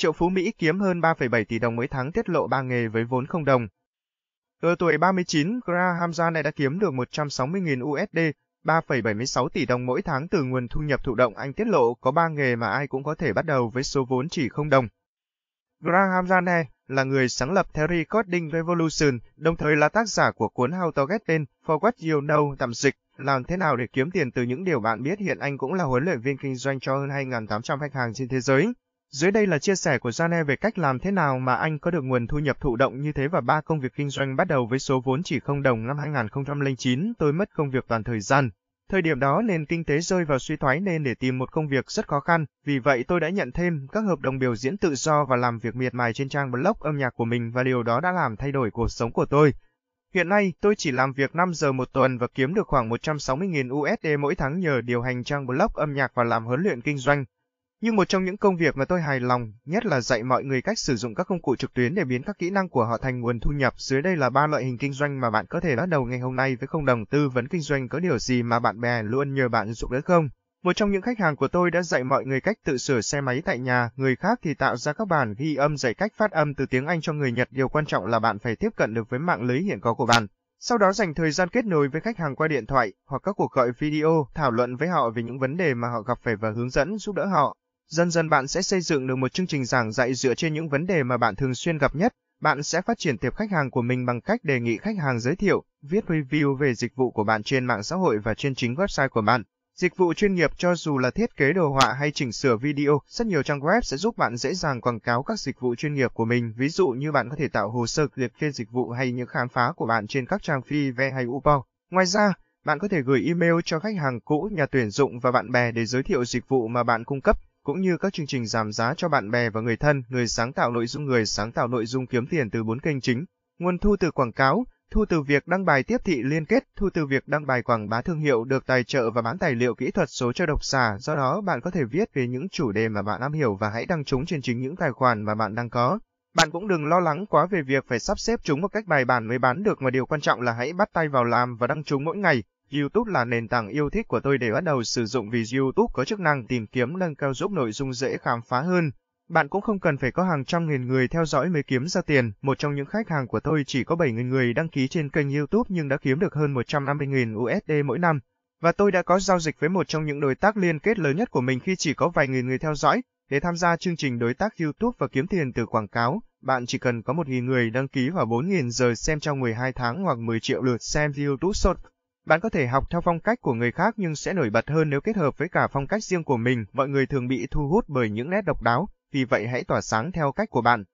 Triệu Phú Mỹ kiếm hơn 3,7 tỷ đồng mới thắng tiết lộ ba nghề với vốn không đồng. Ở tuổi 39, Graham Gia này đã kiếm được 160.000 USD, 3,76 tỷ đồng mỗi tháng từ nguồn thu nhập thụ động anh tiết lộ có ba nghề mà ai cũng có thể bắt đầu với số vốn chỉ không đồng. Graham Zane là người sáng lập Theory Coding Revolution, đồng thời là tác giả của cuốn How to Get In, for What You Know tạm dịch, làm thế nào để kiếm tiền từ những điều bạn biết hiện anh cũng là huấn luyện viên kinh doanh cho hơn 2.800 khách hàng trên thế giới. Dưới đây là chia sẻ của Jane về cách làm thế nào mà anh có được nguồn thu nhập thụ động như thế và ba công việc kinh doanh bắt đầu với số vốn chỉ không đồng năm 2009 tôi mất công việc toàn thời gian. Thời điểm đó nền kinh tế rơi vào suy thoái nên để tìm một công việc rất khó khăn, vì vậy tôi đã nhận thêm các hợp đồng biểu diễn tự do và làm việc miệt mài trên trang blog âm nhạc của mình và điều đó đã làm thay đổi cuộc sống của tôi. Hiện nay, tôi chỉ làm việc 5 giờ một tuần và kiếm được khoảng 160.000 USD mỗi tháng nhờ điều hành trang blog âm nhạc và làm huấn luyện kinh doanh. Nhưng một trong những công việc mà tôi hài lòng nhất là dạy mọi người cách sử dụng các công cụ trực tuyến để biến các kỹ năng của họ thành nguồn thu nhập. Dưới đây là ba loại hình kinh doanh mà bạn có thể bắt đầu ngày hôm nay với không đồng tư vấn kinh doanh có điều gì mà bạn bè luôn nhờ bạn giúp đỡ không? Một trong những khách hàng của tôi đã dạy mọi người cách tự sửa xe máy tại nhà, người khác thì tạo ra các bản ghi âm dạy cách phát âm từ tiếng Anh cho người Nhật. Điều quan trọng là bạn phải tiếp cận được với mạng lưới hiện có của bạn. Sau đó dành thời gian kết nối với khách hàng qua điện thoại hoặc các cuộc gọi video, thảo luận với họ về những vấn đề mà họ gặp phải và hướng dẫn giúp đỡ họ. Dần dần bạn sẽ xây dựng được một chương trình giảng dạy dựa trên những vấn đề mà bạn thường xuyên gặp nhất. Bạn sẽ phát triển tiệp khách hàng của mình bằng cách đề nghị khách hàng giới thiệu, viết review về dịch vụ của bạn trên mạng xã hội và trên chính website của bạn. Dịch vụ chuyên nghiệp cho dù là thiết kế đồ họa hay chỉnh sửa video, rất nhiều trang web sẽ giúp bạn dễ dàng quảng cáo các dịch vụ chuyên nghiệp của mình. Ví dụ như bạn có thể tạo hồ sơ liệt kê dịch vụ hay những khám phá của bạn trên các trang phi ve hay Uber. Ngoài ra, bạn có thể gửi email cho khách hàng cũ, nhà tuyển dụng và bạn bè để giới thiệu dịch vụ mà bạn cung cấp cũng như các chương trình giảm giá cho bạn bè và người thân, người sáng tạo nội dung người sáng tạo nội dung kiếm tiền từ bốn kênh chính. Nguồn thu từ quảng cáo, thu từ việc đăng bài tiếp thị liên kết, thu từ việc đăng bài quảng bá thương hiệu được tài trợ và bán tài liệu kỹ thuật số cho độc giả, do đó bạn có thể viết về những chủ đề mà bạn am hiểu và hãy đăng chúng trên chính những tài khoản mà bạn đang có. Bạn cũng đừng lo lắng quá về việc phải sắp xếp chúng một cách bài bản mới bán được mà điều quan trọng là hãy bắt tay vào làm và đăng chúng mỗi ngày. YouTube là nền tảng yêu thích của tôi để bắt đầu sử dụng vì YouTube có chức năng tìm kiếm nâng cao giúp nội dung dễ khám phá hơn. Bạn cũng không cần phải có hàng trăm nghìn người theo dõi mới kiếm ra tiền. Một trong những khách hàng của tôi chỉ có 7 nghìn người đăng ký trên kênh YouTube nhưng đã kiếm được hơn 150 nghìn USD mỗi năm. Và tôi đã có giao dịch với một trong những đối tác liên kết lớn nhất của mình khi chỉ có vài nghìn người theo dõi. Để tham gia chương trình đối tác YouTube và kiếm tiền từ quảng cáo, bạn chỉ cần có 1.000 người đăng ký và 4.000 giờ xem trong 12 tháng hoặc 10 triệu lượt xem YouTube Shorts. Bạn có thể học theo phong cách của người khác nhưng sẽ nổi bật hơn nếu kết hợp với cả phong cách riêng của mình. Mọi người thường bị thu hút bởi những nét độc đáo, vì vậy hãy tỏa sáng theo cách của bạn.